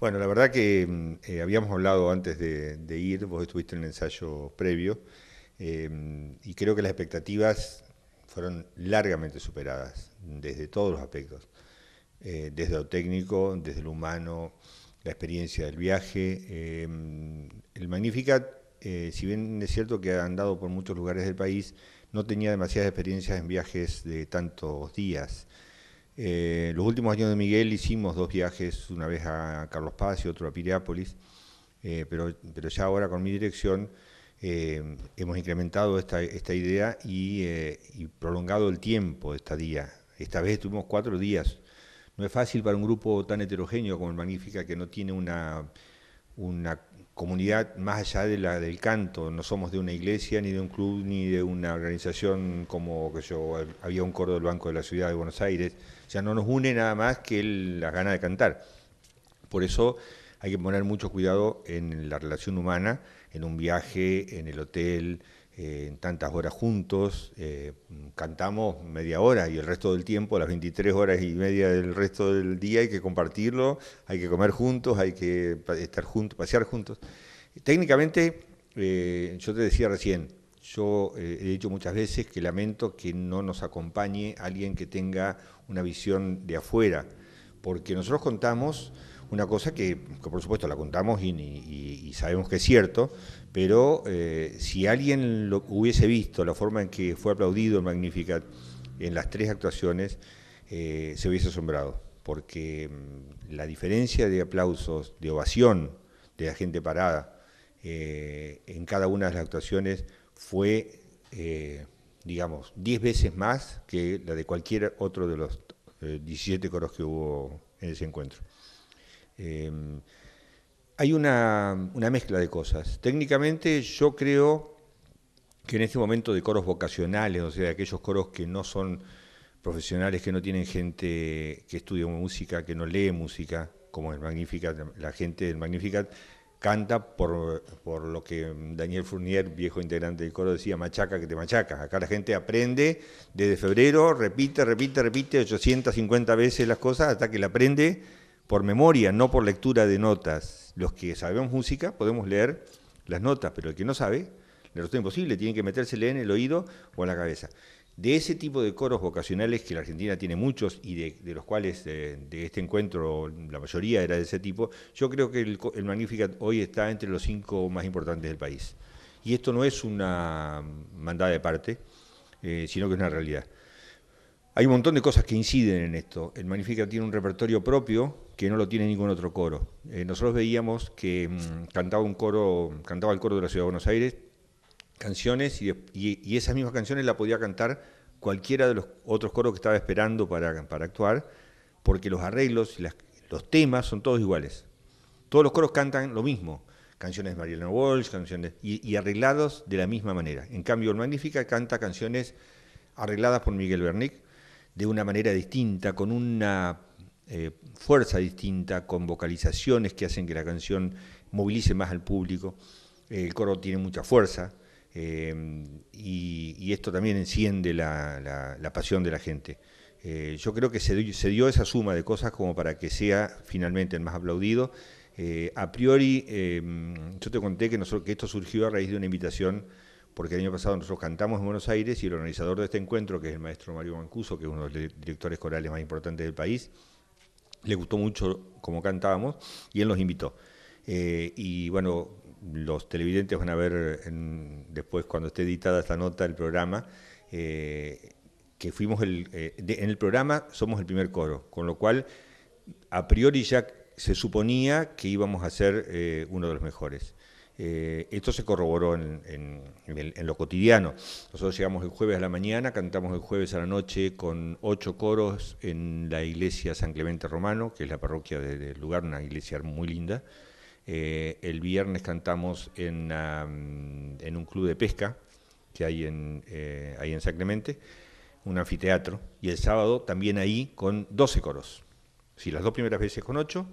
Bueno, la verdad que mm, eh, habíamos hablado antes de, ir, vos estuviste en el ensayo previo, em, y creo que las expectativas fueron largamente superadas desde todos los aspectos, eh, desde lo técnico, desde lo humano, la experiencia del viaje. Em, el Magnificat, eh, si bien es cierto que ha andado por muchos lugares del país, no tenía demasiadas experiencias en viajes de tantos días. Eh, los últimos años de Miguel hicimos dos viajes, una vez a Carlos Paz y otro a Pireápolis, eh, pero, ya ahora con mi dirección eh, hemos incrementado esta, esta idea y, prolongado el tiempo de esta día... Esta vez tuvimos cuatro días. No es fácil para un grupo tan heterogéneo como el Magnífica, que no tiene una, comunidad más allá de la del canto. No somos de una iglesia, ni de un club, ni de una organización como que yo había un coro del Banco de la Ciudad de Buenos Aires o sea, no nos une nada más que las ganas de cantar. Por eso hay que poner mucho cuidado en la relación humana, en un viaje, en el hotel, eh, en tantas horas juntos. Eh, cantamos media hora y el resto del tiempo, las 23 horas y media del resto del día, hay que compartirlo, hay que comer juntos, hay que estar juntos, pasear juntos. Técnicamente, eh, yo te decía recién, yo he dicho muchas veces que lamento que no nos acompañe alguien que tenga una visión de afuera, porque nosotros contamos una cosa que, por supuesto la contamos y, sabemos que es cierto, pero eh, si alguien lo hubiese visto la forma en que fue aplaudido en Magnificat en las tres actuaciones, eh, se hubiese asombrado, porque mm, la diferencia de aplausos, de ovación de la gente parada eh, en cada una de las actuaciones fue digamos, 10 veces más que la de cualquier otro de los 17 eh, coros que hubo en ese encuentro. Eh, hay una, una, mezcla de cosas. Técnicamente yo creo que en este momento de coros vocacionales, o sea, de aquellos coros que no son profesionales, que no tienen gente que estudia música, que no lee música, como el Magnificat, la gente del Magnificat canta por, lo que Daniel Fournier, viejo integrante del coro, decía, machaca que te machaca. Acá la gente aprende desde febrero, repite, repite, repite 850 veces las cosas hasta que la aprende por memoria, no por lectura de notas. Los que sabemos música podemos leer las notas, pero el que no sabe, le resulta imposible, tiene que metérsele en el oído o en la cabeza de ese tipo de coros vocacionales, que la Argentina tiene muchos y de, los cuales eh, de, este encuentro la mayoría era de ese tipo, yo creo que el, el Magnificat hoy está entre los cinco más importantes del país. Y esto no es una mandada de parte, eh, sino que es una realidad. Hay un montón de cosas que inciden en esto. El Magnificat tiene un repertorio propio que no lo tiene ningún otro coro. Eh, nosotros veíamos que mm, cantaba un coro, cantaba el coro de la Ciudad de Buenos Aires, canciones y, esas mismas canciones la podía cantar cualquiera de los otros coros que estaba esperando para, para actuar, porque los arreglos y los temas son todos iguales. Todos los coros cantan lo mismo, canciones de Mariana Walsh, canciones y, arreglados de la misma manera. En cambio, el Magnífica canta canciones arregladas por Miguel Bernic de una manera distinta, con una eh, fuerza distinta, con vocalizaciones que hacen que la canción movilice más al público. El coro tiene mucha fuerza, Em, y, esto también enciende la, pasión de la gente. Eh, yo creo que se, dio esa suma de cosas como para que sea finalmente el más aplaudido. Eh, a priori, em, yo te conté que, esto surgió a raíz de una invitación, porque el año pasado nosotros cantamos en Buenos Aires y el organizador de este encuentro, que es el maestro Mario Mancuso, que es uno de los directores corales más importantes del país, le gustó mucho cómo cantábamos y él nos invitó. Eh, y bueno, los televidentes van a ver después cuando esté editada esta nota del programa, eh, que fuimos el, eh, en el programa somos el primer coro, con lo cual a priori ya se suponía que íbamos a ser eh, uno de los mejores. esto se corroboró en, lo cotidiano. Nosotros llegamos el jueves a la mañana, cantamos el jueves a la noche con ocho coros en la iglesia San Clemente Romano, que es la parroquia del de lugar, una iglesia muy linda. Eh, el viernes cantamos en, un club de pesca que hay en, eh, ahí en San Clemente, un anfiteatro. Y el sábado también ahí con 12 coros. Si las dos primeras veces con 8.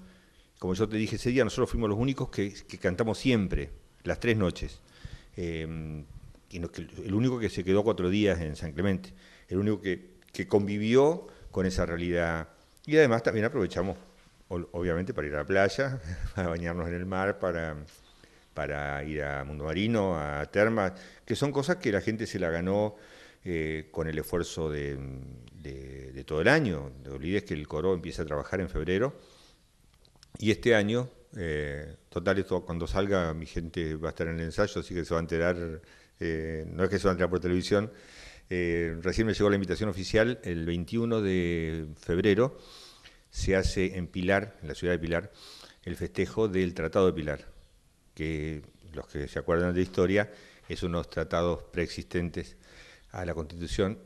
Como yo te dije ese día, nosotros fuimos los únicos que, cantamos siempre, las tres noches. Em, el único que se quedó cuatro días en San Clemente, el único que convivió con esa realidad. Y además también aprovechamos obviamente para ir a la playa, para bañarnos en el mar, para, ir a Mundo Marino, a Termas, que son cosas que la gente se la ganó eh, con el esfuerzo de, todo el año. de olvides que el coro empieza a trabajar en febrero y este año, eh, total, cuando salga mi gente va a estar en el ensayo, así que se va a enterar, eh, no es que se va a enterar por televisión, recién me llegó la invitación oficial el 21 de febrero se hace en Pilar, en la ciudad de Pilar, el festejo del Tratado de Pilar, que los que se acuerdan de historia, es unos tratados preexistentes a la Constitución,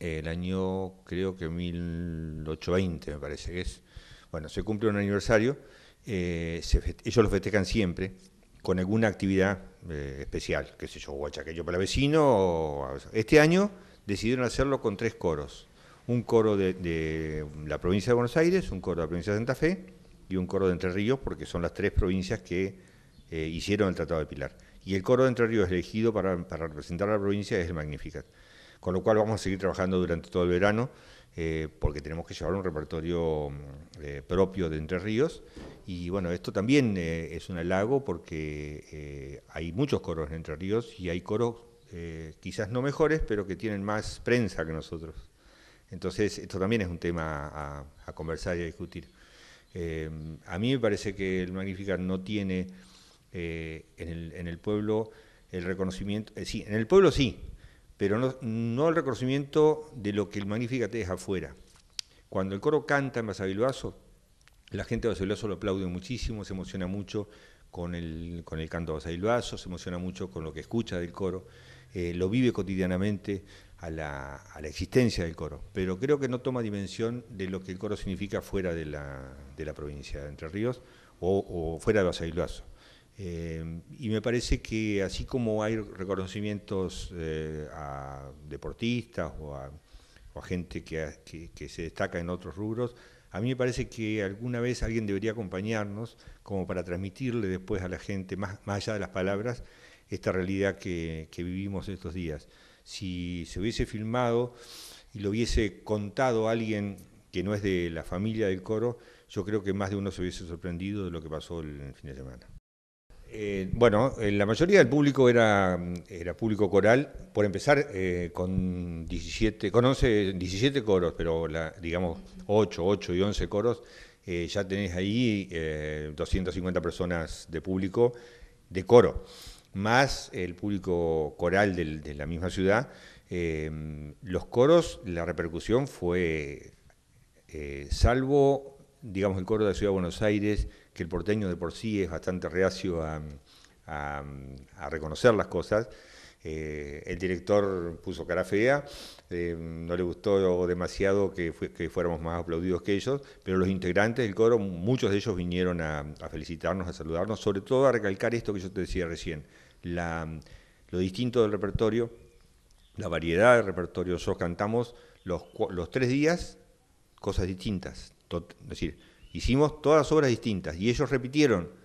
el año creo que 1820 me parece que es. Bueno, se cumple un aniversario, eh, ellos lo festejan siempre con alguna actividad eh, especial, qué sé yo, guachaqueo para vecino. este año decidieron hacerlo con tres coros un coro de, la provincia de Buenos Aires, un coro de la provincia de Santa Fe y un coro de Entre Ríos, porque son las tres provincias que eh, hicieron el Tratado de Pilar. Y el coro de Entre Ríos elegido para, representar a la provincia es el Magnificat. Con lo cual vamos a seguir trabajando durante todo el verano, eh, porque tenemos que llevar un repertorio mm, eh, propio de Entre Ríos. Y bueno, esto también es un halago porque hay muchos coros en Entre Ríos y hay coros quizás no mejores, pero que tienen más prensa que nosotros. Entonces, esto también es un tema a, conversar y a discutir. Eh, a mí me parece que el magnífica no tiene eh, en, el, pueblo el reconocimiento, eh, sí, en el pueblo sí, pero no, el reconocimiento de lo que el te deja afuera. Cuando el coro canta en Basavilbaso, la gente de Basavilbaso lo aplaude muchísimo, se emociona mucho con el, con el canto de Basavilbaso, se emociona mucho con lo que escucha del coro, lo vive cotidianamente, a la, existencia del coro, pero creo que no toma dimensión de lo que el coro significa fuera de la, provincia de Entre Ríos o, fuera de Basailuazo. Eh, y me parece que así como hay reconocimientos eh, a deportistas o a, gente que, se destaca en otros rubros, a mí me parece que alguna vez alguien debería acompañarnos como para transmitirle después a la gente, más allá de las palabras, esta realidad que, vivimos estos días. Si se hubiese filmado y lo hubiese contado alguien que no es de la familia del coro, yo creo que más de uno se hubiese sorprendido de lo que pasó el fin de semana. Eh, bueno, eh, la mayoría del público era, era público coral, por empezar eh, con 17, 17 coros, pero la, digamos 8, 8 y 11 coros, ya tenés ahí 250 personas de público de coro más el público coral de la misma ciudad, eh, los coros, la repercusión fue, eh, salvo, digamos, el coro de la Ciudad de Buenos Aires, que el porteño de por sí es bastante reacio a, reconocer las cosas, eh, el director puso cara fea, no le gustó demasiado que, fuéramos más aplaudidos que ellos, pero los integrantes del coro, muchos de ellos vinieron a felicitarnos, a saludarnos, sobre todo a recalcar esto que yo te decía recién la, lo distinto del repertorio, la variedad del repertorio. Nosotros cantamos los, tres días cosas distintas. es decir, hicimos todas obras distintas y ellos repitieron.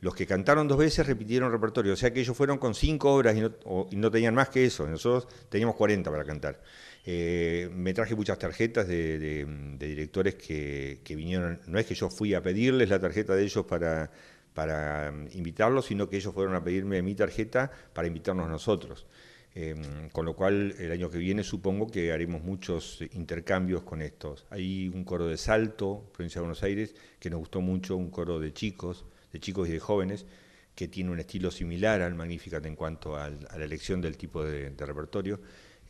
Los que cantaron dos veces repitieron repertorio, o sea que ellos fueron con cinco obras y no, tenían más que eso. Nosotros teníamos 40 para cantar. Eh, me traje muchas tarjetas de, directores que, vinieron. No es que yo fui a pedirles la tarjeta de ellos para para em, invitarlos, sino que ellos fueron a pedirme mi tarjeta para invitarnos nosotros. Em, con lo cual, el año que viene supongo que haremos muchos intercambios con estos. Hay un coro de Salto, provincia de Buenos Aires, que nos gustó mucho, un coro de chicos, de chicos y de jóvenes, que tiene un estilo similar al Magnificat en cuanto a, la elección del tipo de, repertorio.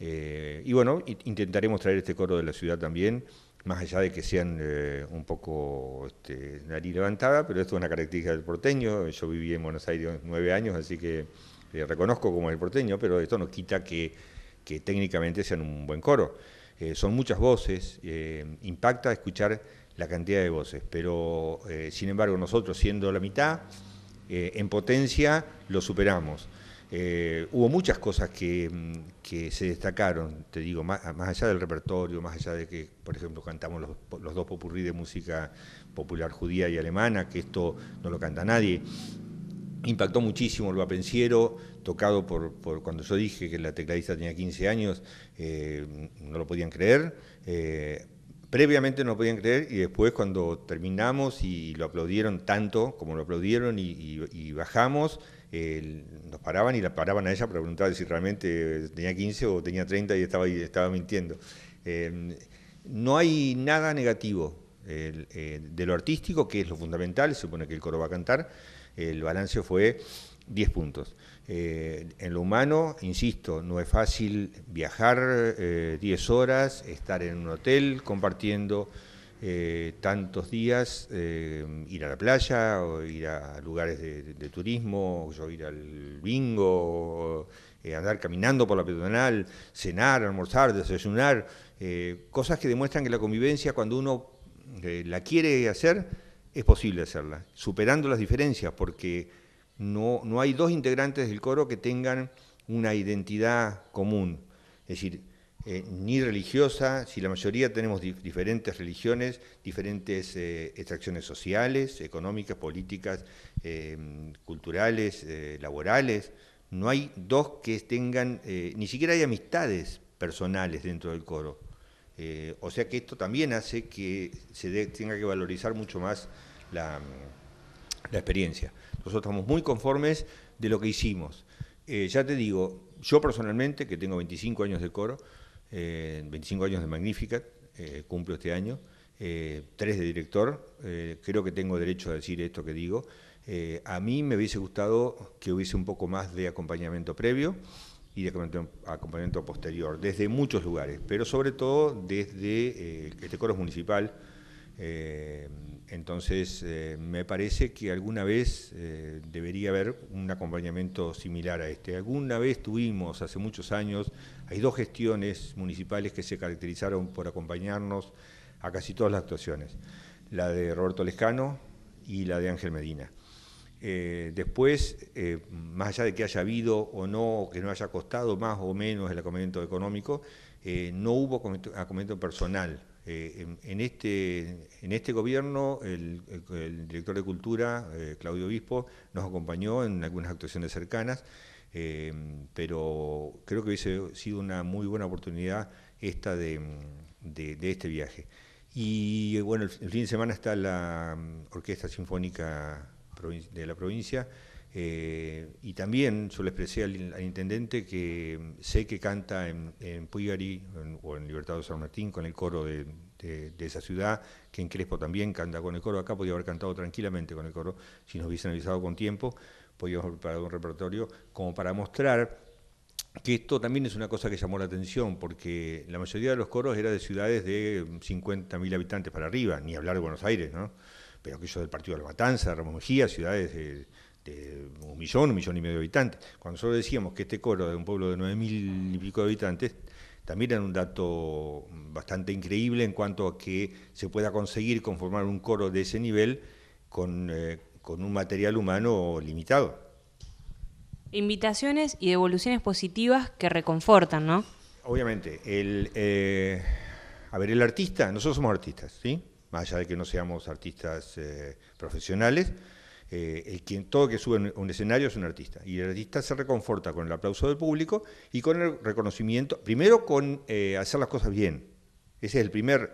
Eh, y bueno, intentaremos traer este coro de la ciudad también más allá de que sean eh, un poco este, nariz levantada, pero esto es una característica del porteño. Yo viví en Buenos Aires nueve años, así que eh, reconozco como el porteño, pero esto no quita que, técnicamente sean un buen coro. Eh, son muchas voces, impacta escuchar la cantidad de voces, pero sin embargo nosotros siendo la mitad, en potencia lo superamos. Eh, hubo muchas cosas mm, que, se destacaron, te digo, más, allá del repertorio, más allá de que, por ejemplo, cantamos los, dos popurrí de música popular judía y alemana, que esto no lo canta nadie. Impactó muchísimo el Apenciero, tocado por, cuando yo dije que la tecladista tenía 15 años, eh, no lo podían creer. Eh, previamente no podían creer y después cuando terminamos y lo aplaudieron tanto como lo aplaudieron y, bajamos, nos paraban y la paraban a ella para preguntar si realmente tenía 15 o tenía 30 y estaba, estaba mintiendo. Eh, no hay nada negativo de lo artístico, que es lo fundamental, se supone que el coro va a cantar. El balance fue 10 puntos. Eh, en lo humano, insisto, no es fácil viajar 10 eh, horas, estar en un hotel compartiendo eh, tantos días, ir a la playa, o ir a lugares de, turismo, o ir al bingo, andar caminando por la peatonal, cenar, almorzar, desayunar, cosas que demuestran que la convivencia cuando uno la quiere hacer, es posible hacerla, superando las diferencias, porque no, hay dos integrantes del coro que tengan una identidad común, es decir, eh, ni religiosa, si la mayoría tenemos diferentes religiones, diferentes eh, extracciones sociales, económicas, políticas, eh, culturales, laborales, no hay dos que tengan, ni siquiera hay amistades personales dentro del coro. o sea que esto también hace que se tenga que valorizar mucho más la experiencia. Nosotros estamos muy conformes de lo que hicimos. Eh, ya te digo, yo personalmente, que tengo 25 años de coro, 25 eh, años de Magnificat, eh, cumplo este año, tres de director, creo que tengo derecho a decir esto que digo. a mí me hubiese gustado que hubiese un poco más de acompañamiento previo y de acompañamiento posterior, desde muchos lugares, pero sobre todo desde, este coro es municipal, eh, entonces, eh, me parece que alguna vez eh, debería haber un acompañamiento similar a este. Alguna vez tuvimos, hace muchos años, hay dos gestiones municipales que se caracterizaron por acompañarnos a casi todas las actuaciones, la de Roberto Lescano y la de Ángel Medina. después, más allá de que haya habido o no, que no haya costado más o menos el acompañamiento económico, no hubo acompañamiento personal eh, este, en, este, gobierno, el, director de Cultura, eh, Claudio Obispo, nos acompañó en algunas actuaciones cercanas, eh, pero creo que hubiese sido una muy buena oportunidad esta de, este viaje. Y bueno, el fin de semana está la mm, Orquesta Sinfónica de la provincia eh, y también yo le expresé al, intendente que mm, sé que canta en, en o en Libertad de San Martín con el coro de, esa ciudad, que en Crespo también canta con el coro. Acá podía haber cantado tranquilamente con el coro si nos hubiesen avisado con tiempo, podíamos haber preparado un repertorio como para mostrar que esto también es una cosa que llamó la atención, porque la mayoría de los coros era de ciudades de 50.000 mm, habitantes para arriba, ni hablar de Buenos Aires, ¿no? Pero aquellos del Partido de la Matanza, de Ramón Mejía, ciudades de este, un millón, un millón y medio de habitantes. Cuando nosotros decíamos que este coro de un pueblo de nueve mil y pico de habitantes, también era un dato bastante increíble en cuanto a que se pueda conseguir conformar un coro de ese nivel con, eh, un material humano limitado. Invitaciones y devoluciones positivas que reconfortan, ¿no? Obviamente. Eh, a ver, el artista, nosotros somos artistas, ¿sí? Más allá de que no seamos artistas eh, profesionales, eh, quien, todo que sube a un escenario es un artista. Y el artista se reconforta con el aplauso del público y con el reconocimiento, primero con eh, hacer las cosas bien. Ese es el primer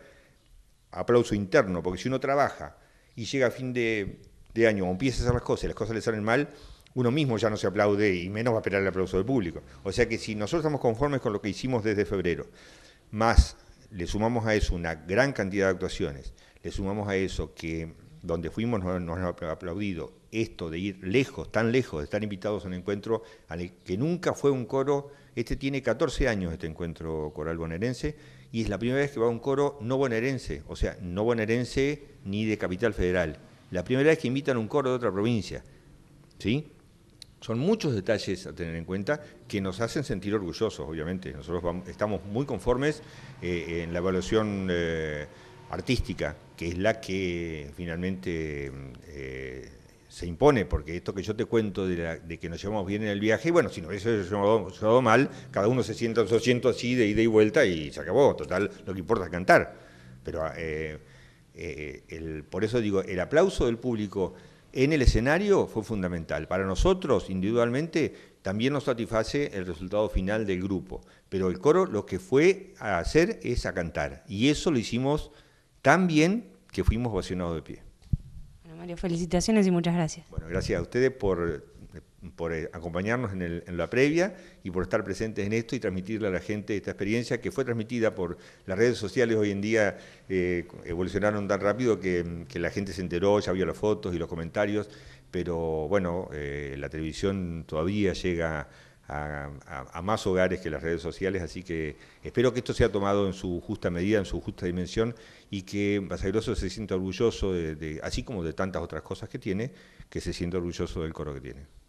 aplauso interno, porque si uno trabaja y llega a fin de, de año o empieza a hacer las cosas y las cosas le salen mal, uno mismo ya no se aplaude y menos va a esperar el aplauso del público. O sea que si nosotros estamos conformes con lo que hicimos desde febrero, más le sumamos a eso una gran cantidad de actuaciones, le sumamos a eso que donde fuimos nos, han aplaudido. Esto de ir lejos, tan lejos, de estar invitados a un encuentro al e, que nunca fue un coro, este tiene 14 años, este encuentro coral bonaerense, y es la primera vez que va a un coro no bonaerense, o sea, no bonaerense ni de Capital Federal. La primera vez que invitan un coro de otra provincia. ¿Sí? Son muchos detalles a tener en cuenta que nos hacen sentir orgullosos, obviamente. Nosotros estamos muy conformes eh, en la evaluación. Eh, artística, que es la que finalmente eh, se impone, porque esto que yo te cuento de, que nos llevamos bien en el viaje, bueno, si nos hubiese llevado, mal, cada uno se sienta en así de ida y vuelta y se acabó, total, lo que importa es cantar. Pero eh, eh, por eso digo, el aplauso del público en el escenario fue fundamental. Para nosotros, individualmente, también nos satisface el resultado final del grupo, pero el coro lo que fue a hacer es a cantar, y eso lo hicimos tan bien que fuimos ovacionados de pie. Bueno, Mario, felicitaciones y muchas gracias. Bueno, gracias a ustedes por, eh, acompañarnos en, la previa y por estar presentes en esto y transmitirle a la gente esta experiencia que fue transmitida por las redes sociales. Hoy en día eh, evolucionaron tan rápido que, la gente se enteró, ya vio las fotos y los comentarios, pero bueno, eh, la televisión todavía llega a, más hogares que las redes sociales, así que espero que esto sea tomado en su justa medida, en su justa dimensión, y que Basagroso se sienta orgulloso, de, así como de tantas otras cosas que tiene, que se sienta orgulloso del coro que tiene.